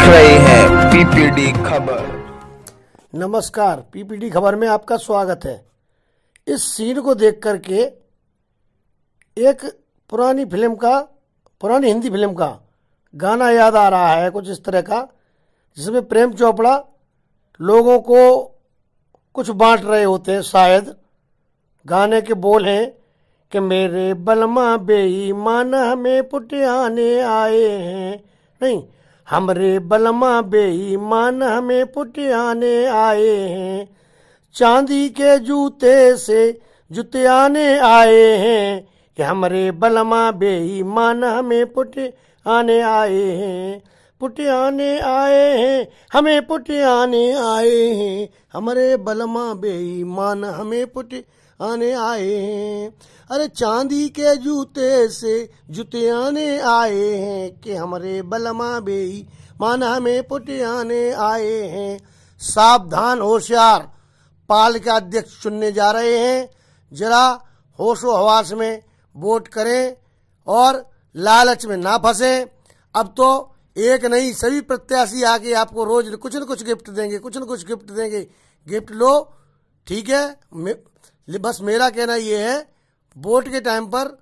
देख रहे हैं पीपीडी खबर नमस्कार पीपीडी खबर में आपका स्वागत है इस सीन को देख करके एक पुरानी फिल्म का पुरानी हिंदी फिल्म का गाना याद आ रहा है कुछ इस तरह का जिसमें प्रेम चोपड़ा लोगों को कुछ बांट रहे होते हैं शायद गाने के बोल हैं कि मेरे बलमा बेईमान हमें पुटियाने आए हैं नहीं हमरे बलमा बेईमान हमें पुटियाने आए हैं चांदी के जूते से जुतियाने आए हैं कि हमरे बलमा बेईमान हमें पुटियाने आए हैं पुटियाने आए हैं हमें पुटियाने आए हैं हमारे बलमा बेईमान हमें पुट आने आए हैं अरे चांदी के जूते से जूते आने आए हैं कि हमारे बलमा बेई मान हमें पुटियाने आए हैं सावधान होशियार पाल के अध्यक्ष चुनने जा रहे हैं जरा होशो हवास में वोट करें और लालच में ना फंसे अब तो एक नहीं सभी प्रत्याशी आके आपको रोज कुछ न कुछ गिफ्ट देंगे कुछ न कुछ गिफ्ट देंगे गिफ्ट लो ठीक है मे, बस मेरा कहना ये है वोट के टाइम पर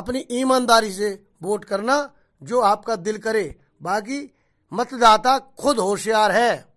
अपनी ईमानदारी से वोट करना जो आपका दिल करे बाकी मतदाता खुद होशियार है